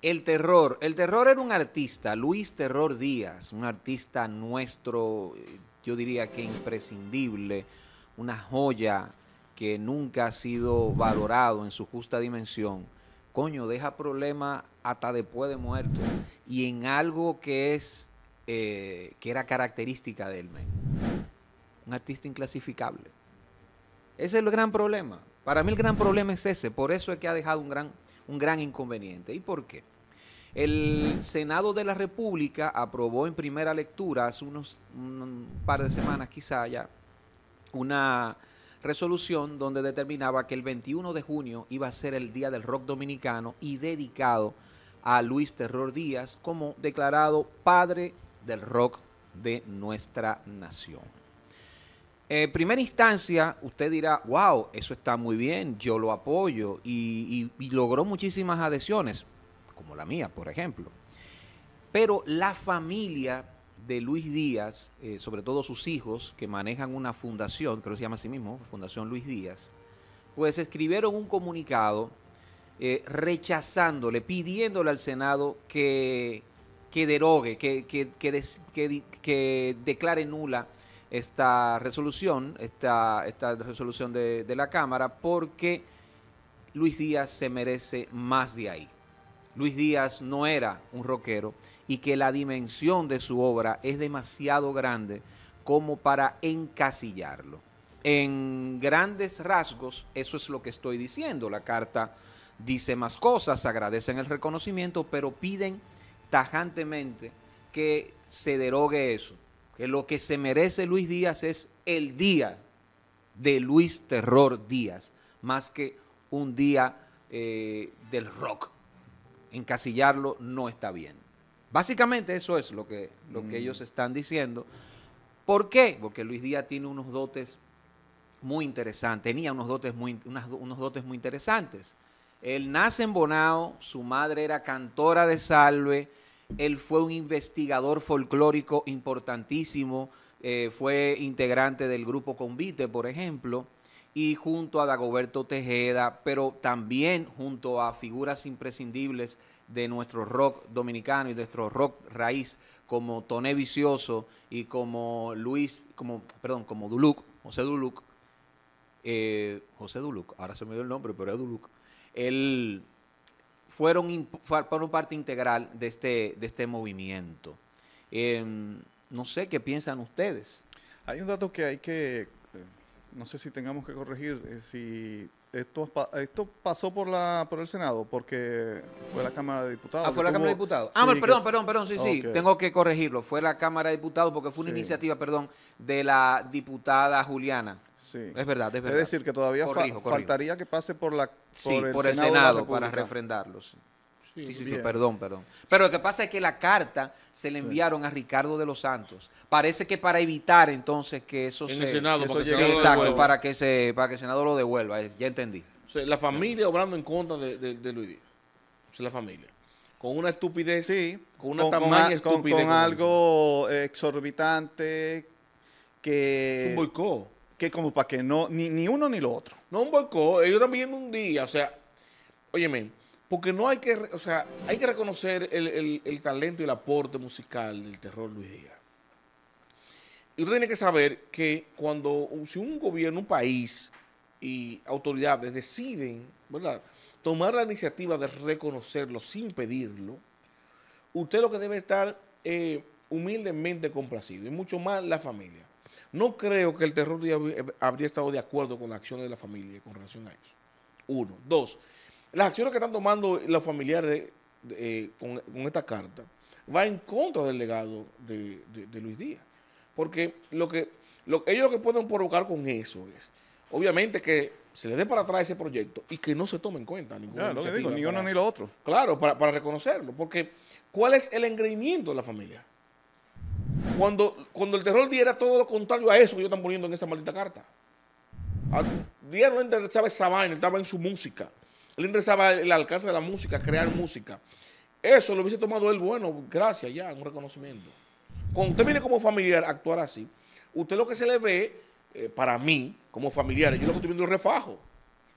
El terror. El terror era un artista, Luis Terror Díaz, un artista nuestro, yo diría que imprescindible, una joya que nunca ha sido valorado en su justa dimensión. Coño, deja problema hasta después de muerto. Y en algo que es, eh, que era característica de él, un artista inclasificable. Ese es el gran problema. Para mí el gran problema es ese, por eso es que ha dejado un gran, un gran inconveniente. ¿Y por qué? El Senado de la República aprobó en primera lectura hace unos par de semanas quizá ya una resolución donde determinaba que el 21 de junio iba a ser el Día del Rock Dominicano y dedicado a Luis Terror Díaz como declarado padre del rock de nuestra nación. En eh, primera instancia, usted dirá, wow, eso está muy bien, yo lo apoyo y, logró muchísimas adhesiones, como la mía, por ejemplo. Pero la familia de Luis Díaz, eh, sobre todo sus hijos, que manejan una fundación, creo que se llama así mismo, Fundación Luis Díaz, pues escribieron un comunicado eh, rechazándole, pidiéndole al Senado que, derogue, que, que declare nula esta resolución, esta, esta resolución de, de la Cámara, porque Luis Díaz se merece más de ahí. Luis Díaz no era un rockero y que la dimensión de su obra es demasiado grande como para encasillarlo. En grandes rasgos, eso es lo que estoy diciendo. La carta dice más cosas, agradecen el reconocimiento, pero piden tajantemente que se derogue eso que lo que se merece Luis Díaz es el día de Luis Terror Díaz, más que un día eh, del rock. Encasillarlo no está bien. Básicamente eso es lo que, lo que mm. ellos están diciendo. ¿Por qué? Porque Luis Díaz tiene unos dotes muy interesantes, tenía unos dotes unos dotes muy interesantes. Él nace en Bonao, su madre era cantora de salve, él fue un investigador folclórico importantísimo, eh, fue integrante del grupo Convite, por ejemplo, y junto a Dagoberto Tejeda, pero también junto a figuras imprescindibles de nuestro rock dominicano y de nuestro rock raíz, como Toné Vicioso y como Luis, como, perdón, como Duluc, José Duluc, eh, José Duluc, ahora se me dio el nombre, pero es Duluc. Él fueron, fueron parte integral de este, de este movimiento. Em, no sé qué piensan ustedes. Hay un dato que hay que, eh, no sé si tengamos que corregir, eh, si esto, esto pasó por la por el Senado, porque fue la Cámara de Diputados. Ah, fue la Cámara de Diputados. ah, perdón, perdón, perdón, sí, sí, tengo que corregirlo. Fue la Cámara de Diputados porque fue una iniciativa, perdón, de la diputada Juliana. Es verdad, es verdad. Es decir, que todavía faltaría que pase por la por el Senado, para refrendarlos. Sí, sí, sí, perdón, perdón. Pero lo que pasa es que la carta se le enviaron a Ricardo de los Santos. Parece que para evitar entonces que eso en El Senado, para que exacto, para que, se, para que el Senado lo devuelva. Eh, ya entendí. la familia obrando en contra de, de, Luis Díaz. la familia con una estupidez, sí, con una estupidez. algo exorbitante que... Es un boicot que como para que no, ni, uno ni lo otro. No un boicot, ellos también un día, o sea, óyeme, porque no hay que, o sea, hay que reconocer el, talento y el aporte musical del terror Luis Díaz. Y uno tiene que saber que cuando, si un gobierno, un país y autoridades deciden, ¿verdad?, tomar la iniciativa de reconocerlo sin pedirlo, usted lo que debe estar eh, humildemente complacido, y mucho más la familia. No creo que el terror habría estado de acuerdo con las acciones de la familia con relación a eso. Uno. Dos, las acciones que están tomando los familiares eh, con, esta carta va en contra del legado de, Luis Díaz. Porque lo que, ellos lo que pueden provocar con eso es, obviamente, que se le dé para atrás ese proyecto y que no se tome en cuenta ninguna claro, digo, ni uno ni lo otro. Claro, para, para reconocerlo. Porque, ¿cuál es el engreimiento de la familia? Cuando, el terror diera todo lo contrario a eso que ellos están poniendo en esa maldita carta. A Díaz no le interesaba esa vaina, estaba en su música. Le interesaba el, alcance de la música, crear música. Eso lo hubiese tomado él, bueno, gracias ya, un reconocimiento. Cuando usted viene como familiar a actuar así, usted lo que se le ve, eh, para mí, como familiar, yo lo que estoy viendo es refajo,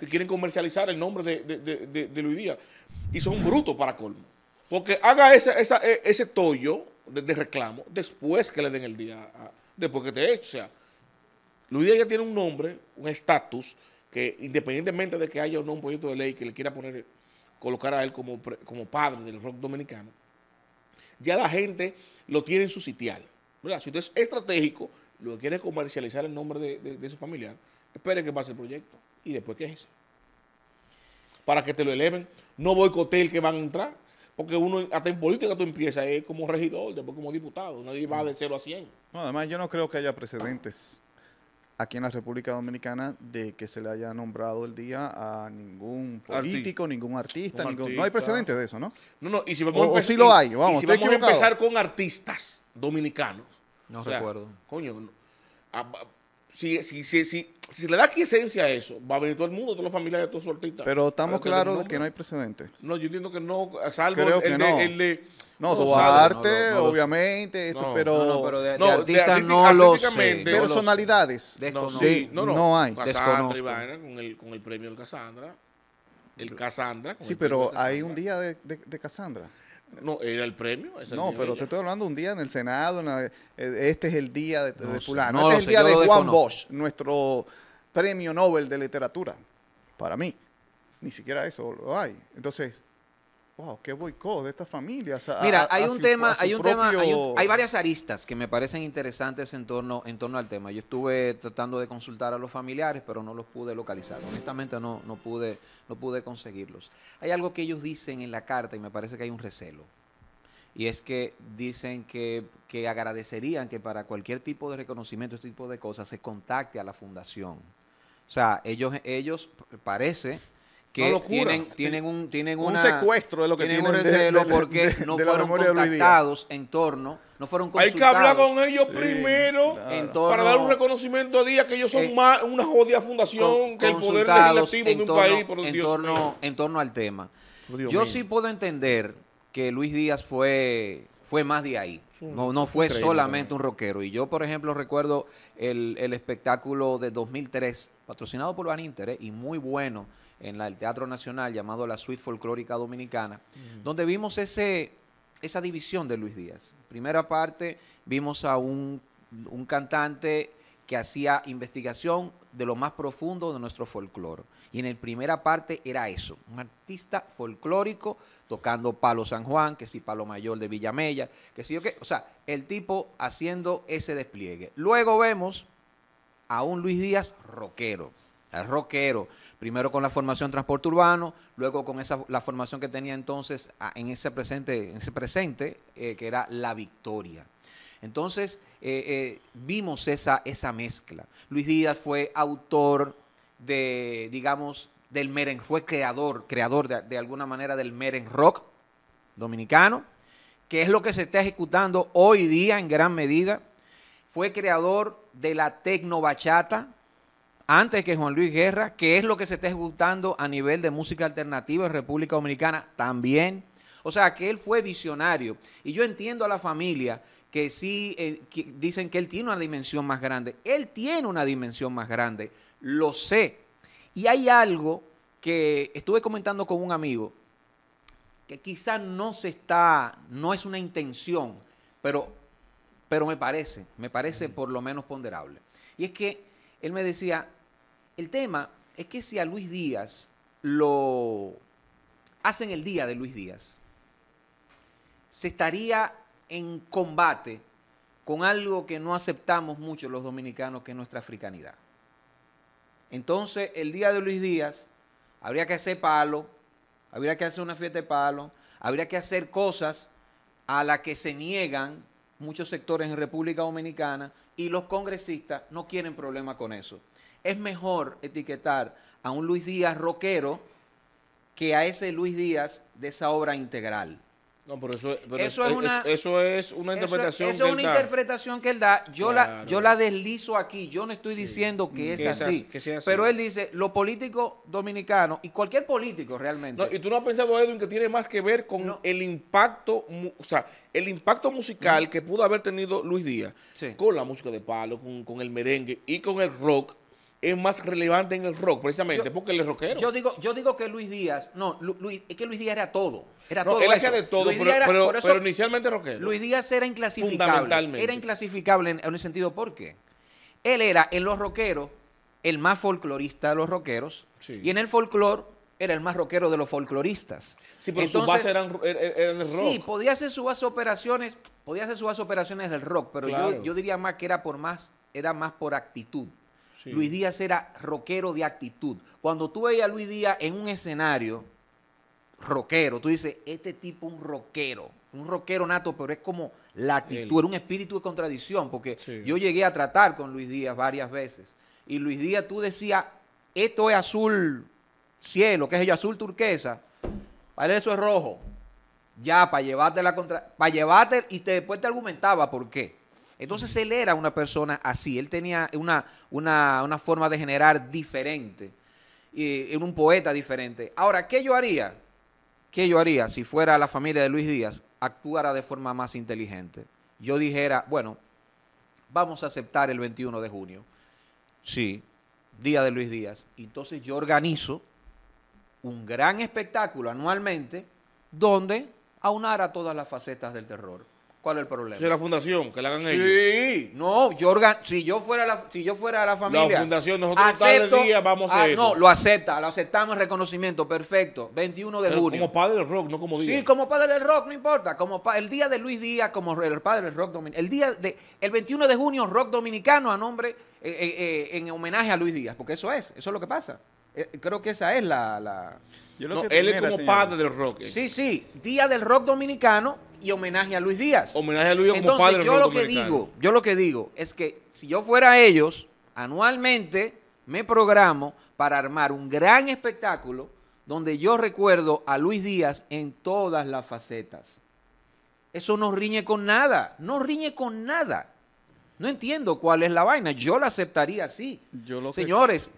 que quieren comercializar el nombre de, de, de, Luis Díaz. Y son brutos para colmo. Porque haga ese, esa, e, ese tollo de, reclamo después que le den el día, después que te he O sea, Luis ya tiene un nombre, un estatus, que independientemente de que haya o no un proyecto de ley que le quiera poner, colocar a él como, padre del rock dominicano, ya la gente lo tiene en su sitial. ¿verdad? Si usted es estratégico, lo que quiere es comercializar el nombre de, su familiar, espere que pase el proyecto y después eso Para que te lo eleven, no boicote el que van a entrar. Porque uno, hasta en política tú empiezas como regidor, después como diputado. Nadie va de 0 a 100. No, además, yo no creo que haya precedentes aquí en la República Dominicana de que se le haya nombrado el día a ningún político, ningún artista, No hay precedentes de eso, ¿no? No, no. Y si vamos, a, lo hay, si vamos empezar con artistas dominicanos. No recuerdo. Coño, ah, si, si, si, si, le da quiesencia a eso, va a venir todo el mundo, todos los familiares de todos los artistas. Pero estamos claros de que no hay precedentes. No, yo entiendo que no, salvo el, que de- no. el de- obviamente, esto, pero, no, no, de, No, no personalidades. No, no, no. No hay. Cassandra Desconozco. y con el, premio del Cassandra. El Cassandra. Sí, pero hay un día de, de, de Cassandra. No, era el premio. no, pero te estoy hablando un día en el Senado. Eh, este es el día de, fulano. No este es el día de Juan Bosch, nuestro premio Nobel de literatura. Para mí. Ni siquiera eso lo hay. Entonces, wow, qué boicot de esta familias. Mira, hay un, tema, hay un tema, hay varias aristas que me parecen interesantes en torno, en torno al tema. Yo estuve tratando de consultar a los familiares, pero no los pude localizar. Honestamente no, no, pude, no pude conseguirlos. Hay algo que ellos dicen en la carta y me parece que hay un recelo. Y es que dicen que, agradecerían que para cualquier tipo de reconocimiento, este tipo de cosas, se contacte a la fundación. O sea, ellos, ellos parece que tienen, un tienen secuestro de lo que tienen, tienen un de, porque no fueron contactados en torno no fueron Hay que hablar con ellos primero para dar un reconocimiento a Díaz que ellos son eh, más una jodida fundación que el poder legislativo de un país por en, torno, en torno al tema. Yo sí puedo entender que Luis Díaz fue fue más de ahí. No, no fue solamente un rockero. Y yo, por ejemplo, recuerdo el, espectáculo de 2003, patrocinado por Van Interés, eh, y muy bueno, en el Teatro Nacional llamado La Suite Folclórica Dominicana, donde vimos esa división de Luis Díaz. Primera parte vimos a un, cantante que hacía investigación de lo más profundo de nuestro folclore. Y en la primera parte era eso, un artista folclórico tocando Palo San Juan, que sí Palo Mayor de Villamella, que sí o sea, el tipo haciendo ese despliegue. Luego vemos a un Luis Díaz rockero. El rockero, primero con la formación Transporte Urbano, luego con esa, la formación que tenía entonces en ese presente, en ese presente eh, que era La Victoria. Entonces eh, eh, vimos esa, esa mezcla. Luis Díaz fue autor de, digamos, del meren, fue creador, creador de, de alguna manera del meren rock dominicano, que es lo que se está ejecutando hoy día en gran medida. Fue creador de la tecno bachata, antes que Juan Luis Guerra, que es lo que se está ejecutando a nivel de música alternativa en República Dominicana también. O sea, que él fue visionario. Y yo entiendo a la familia que sí eh, dicen que él tiene una dimensión más grande. Él tiene una dimensión más grande, lo sé. Y hay algo que estuve comentando con un amigo que quizás no se está, no es una intención, pero, pero me parece, me parece por lo menos ponderable. Y es que él me decía, el tema es que si a Luis Díaz lo hacen el día de Luis Díaz, se estaría en combate con algo que no aceptamos mucho los dominicanos, que es nuestra africanidad. Entonces, el día de Luis Díaz, habría que hacer palo, habría que hacer una fiesta de palo, habría que hacer cosas a las que se niegan muchos sectores en República Dominicana y los congresistas no quieren problema con eso es mejor etiquetar a un Luis Díaz rockero que a ese Luis Díaz de esa obra integral. No, pero eso, es, una, eso es una interpretación. Eso, es una interpretación que él da. Yo, la, yo la deslizo aquí. Yo no estoy diciendo que, mm, es, así, Pero él dice, lo político dominicano, y cualquier político realmente. y tú no has pensado, Edwin, que tiene más que ver con el impacto, o sea, el impacto musical que pudo haber tenido Luis Díaz con la música de palo, con el merengue y con el rock es más relevante en el rock, precisamente, porque él es rockero. Yo digo, yo digo que Luis Díaz, no, es que Luis Díaz era todo. Era no, todo él hacía de todo, pero, inicialmente rockero. Luis Díaz era inclasificable. Era inclasificable en, un sentido, porque Él era, en los rockeros, el más folclorista de los rockeros, y en el folclore era el más rockero de los folcloristas. Sí, pero Entonces, base er, er, el rock. Sí, podía hacer sus operaciones, podía hacer sus operaciones del rock, pero yo, yo diría más que era por más, era más por actitud. Luis Díaz era rockero de actitud. Cuando tú veías a Luis Díaz en un escenario rockero, tú dices, este tipo es un rockero, un rockero nato, pero es como la actitud, era un espíritu de contradicción, porque yo llegué a tratar con Luis Díaz varias veces. Y Luis Díaz, tú decías, esto es azul cielo, que es ello, azul turquesa, para eso es rojo. Ya, para llevarte la contra, para llevarte, y te, después te argumentaba por qué. Entonces él era una persona así, él tenía una, forma de generar diferente, y, un poeta diferente. Ahora, ¿qué yo haría? ¿Qué yo haría si fuera la familia de Luis Díaz? Actuara de forma más inteligente. Yo dijera, bueno, vamos a aceptar el 21 de junio. Sí, día de Luis Díaz. Entonces yo organizo un gran espectáculo anualmente donde aunara todas las facetas del terror. ¿Cuál el problema? de la fundación, que la hagan sí, no, yo organ... si yo fuera la, si yo fuera la familia. La fundación, nosotros acepto... vamos a ah, No, lo acepta, lo aceptamos el reconocimiento, perfecto. 21 de junio. Como padre del rock, no como día. Sí, como padre del rock, no importa. Como el día de Luis Díaz, como el padre del rock dominicano. El día de el 21 de junio, rock dominicano a nombre, eh, eh, eh, en homenaje a Luis Díaz, porque eso es, eso es lo que pasa. creo que esa es la. no, él es como padre del rock. Sí, sí, día del rock dominicano y homenaje a Luis Díaz. Homenaje a Luis Díaz Entonces, Yo lo que digo, yo lo que digo es que si yo fuera ellos, anualmente me programo para armar un gran espectáculo donde yo recuerdo a Luis Díaz en todas las facetas. Eso no riñe con nada, no riñe con nada. No entiendo cuál es la vaina, yo la aceptaría así. Señores,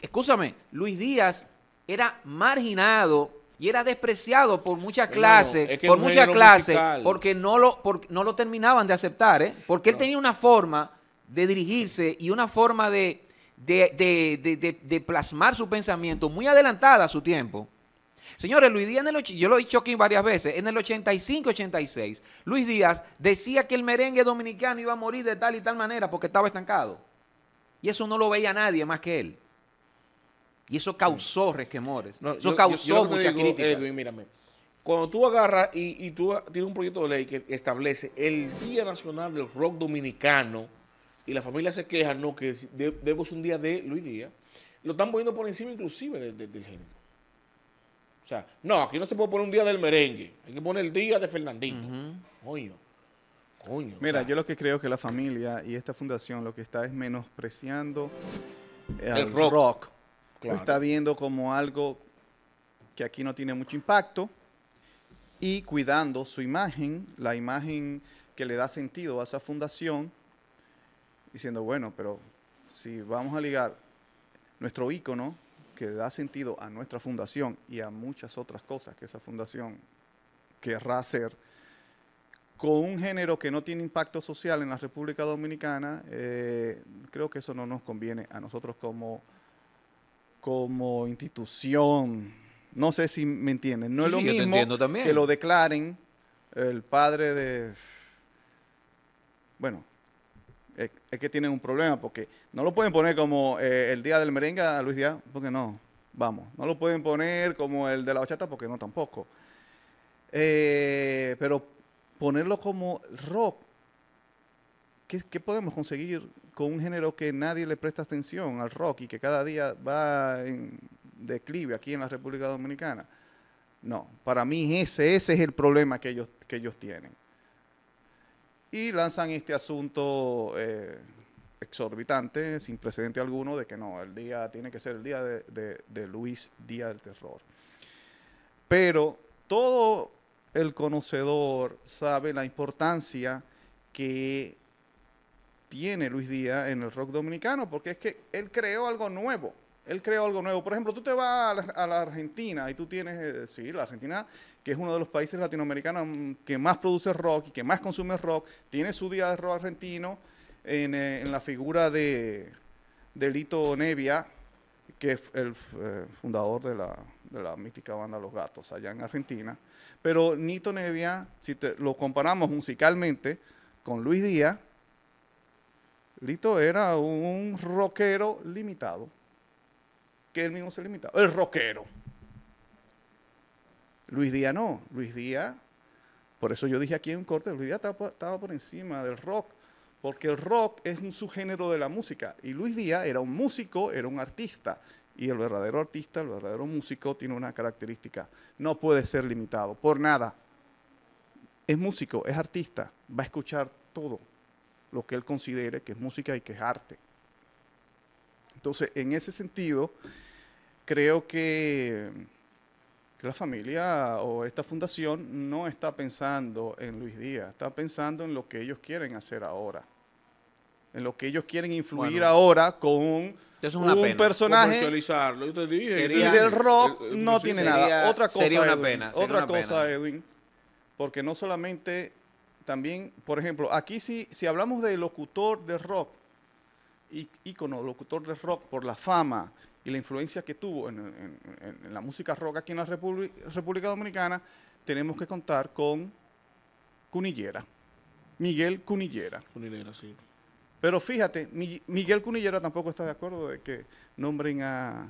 escúchame, Luis Díaz era marginado y era despreciado por mucha clase, por muchas clase, porque no lo, no lo terminaban de aceptar, ¿eh? porque él tenía una forma de dirigirse y una forma de, de, plasmar su pensamiento muy adelantada a su tiempo. Señores, Luis Díaz, yo lo he dicho aquí varias veces, en el 85-86, Luis Díaz decía que el merengue dominicano iba a morir de tal y tal manera porque estaba estancado. Y eso no lo veía nadie más que él. Y eso mm. causó resquemores. eso causó Edwin, mírame. Cuando tú agarras y, tú tienes un proyecto de ley que establece el Día Nacional del Rock Dominicano y la familia se queja, no, que debemos un día de Luis Díaz, lo están poniendo por encima inclusive del, género. O sea, no, aquí no se puede poner un día del merengue, hay que poner el día de Fernandito. Coño, Mira, yo lo que creo que la familia y esta fundación lo que está es menospreciando el, rock lo está viendo como algo que aquí no tiene mucho impacto y cuidando su imagen, la imagen que le da sentido a esa fundación, diciendo, bueno, pero si vamos a ligar nuestro ícono que da sentido a nuestra fundación y a muchas otras cosas que esa fundación querrá hacer, con un género que no tiene impacto social en la República Dominicana, eh, creo que eso no nos conviene a nosotros como como institución. No sé si me entienden. No es lo mismo que lo declaren el padre de... Bueno, es, que tienen un problema porque no lo pueden poner como eh, el día del merengue a Luis Díaz, porque no, vamos. No lo pueden poner como el de la bachata, porque no tampoco. Eh, pero ponerlo como rock ¿qué, podemos conseguir con un género que nadie le presta atención al rock y que cada día va en declive aquí en la República Dominicana? No, para mí ese, ese es el problema que ellos, que ellos tienen. Y lanzan este asunto eh, exorbitante, sin precedente alguno, de que no, el día tiene que ser el día de, de, de Luis, Día del Terror. Pero todo el conocedor sabe la importancia que tiene Luis Díaz en el rock dominicano, porque es que él creó algo nuevo. Él creó algo nuevo. Por ejemplo, tú te vas a la, Argentina y tú tienes, eh, sí, la Argentina, que es uno de los países latinoamericanos mm, que más produce rock y que más consume rock, tiene su día de rock argentino en, eh, la figura de, de, Lito Nevia, que es el eh, fundador de la, de mítica banda Los Gatos allá en Argentina. Pero Nito Nevia, si lo comparamos musicalmente con Luis Díaz, Lito era un rockero limitado, que él mismo se limitaba. El rockero. Luis Díaz no. Luis Díaz, por eso yo dije aquí en un corte, Luis Díaz estaba por encima del rock, porque el rock es un subgénero de la música. Y Luis Díaz era un músico, era un artista. Y el verdadero artista, el verdadero músico, tiene una característica. No puede ser limitado, por nada. Es músico, es artista, va a escuchar todo lo que él considere que es música y que es arte. Entonces, en ese sentido, creo que, la familia o esta fundación no está pensando en Luis Díaz, está pensando en lo que ellos quieren hacer ahora en lo que ellos quieren influir ahora con un personaje y del rock no tiene nada otra cosa pena, otra cosa Edwin porque no solamente también, por ejemplo, aquí si, si hablamos de locutor de rock, ícono, locutor de rock por la fama y la influencia que tuvo en, la música rock aquí en la República Dominicana, tenemos que contar con Cunillera, Miguel Cunillera. Cunillera, sí. Pero fíjate, Miguel Cunillera tampoco está de acuerdo de que nombren a,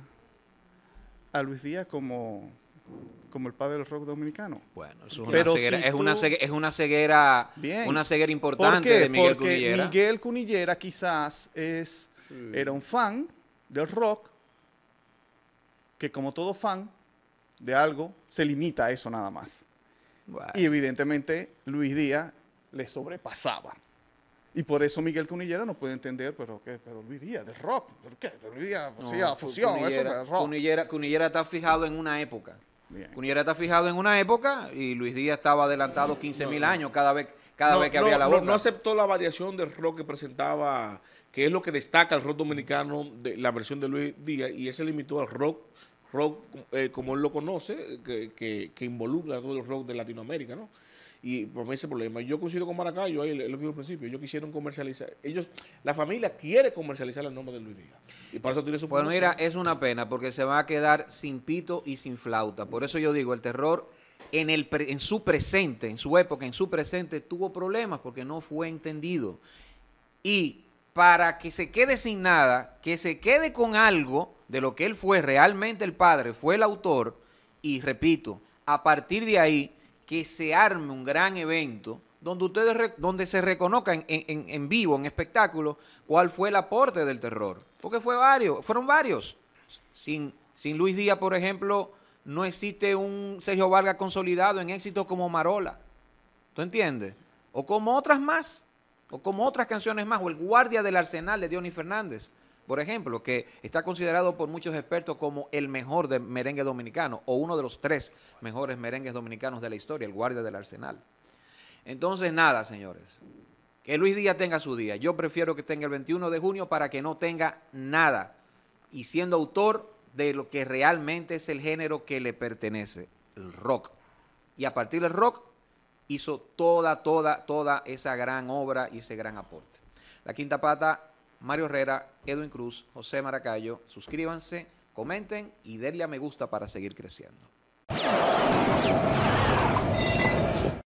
a Luis Díaz como como el padre del rock dominicano. Bueno, es una ceguera, es, una ceguera, importante de Miguel Porque Cunillera. Miguel Cunillera quizás es, era un fan del rock que como todo fan de algo se limita a eso nada más. Y evidentemente Luis Díaz le sobrepasaba. Y por eso Miguel Cunillera no puede entender, pero, ¿qué? pero Luis Díaz, Del rock, ¿por qué? Luis Díaz fusión, Cunillera está fijado en una época. Cuñera está fijado en una época y Luis Díaz estaba adelantado 15 mil años cada vez, cada vez que había la No, aceptó la variación del rock que presentaba, que es lo que destaca el rock dominicano, de la versión de Luis Díaz, y ese limitó al rock, rock eh, como él lo conoce, que, que, que involucra todo el rock de Latinoamérica, ¿no? y por mí ese problema. Yo coincido con Maracayo, ahí lo que al principio, ellos quisieron comercializar, ellos, la familia quiere comercializar el nombre de Luis Díaz. Y para eso tiene su Bueno, pues mira, es una pena porque se va a quedar sin pito y sin flauta. Por eso yo digo, el terror en, el, en su presente, en su época, en su presente, tuvo problemas porque no fue entendido. Y para que se quede sin nada, que se quede con algo de lo que él fue realmente el padre, fue el autor, y repito, a partir de ahí que se arme un gran evento donde ustedes donde se reconozcan en, vivo, en espectáculo, cuál fue el aporte del terror. Porque fue varios, fueron varios. Sin, sin Luis Díaz, por ejemplo, no existe un Sergio Vargas consolidado en éxito como Marola. ¿Tú entiendes? O como otras más, o como otras canciones más, o el guardia del arsenal de Diony Fernández por ejemplo, que está considerado por muchos expertos como el mejor de merengue dominicano o uno de los tres mejores merengues dominicanos de la historia, el guardia del Arsenal. Entonces, nada, señores. Que Luis Díaz tenga su día. Yo prefiero que tenga el 21 de junio para que no tenga nada. Y siendo autor de lo que realmente es el género que le pertenece, el rock. Y a partir del rock hizo toda, toda, toda esa gran obra y ese gran aporte. La quinta pata Mario Herrera, Edwin Cruz, José Maracayo. Suscríbanse, comenten y denle a me gusta para seguir creciendo.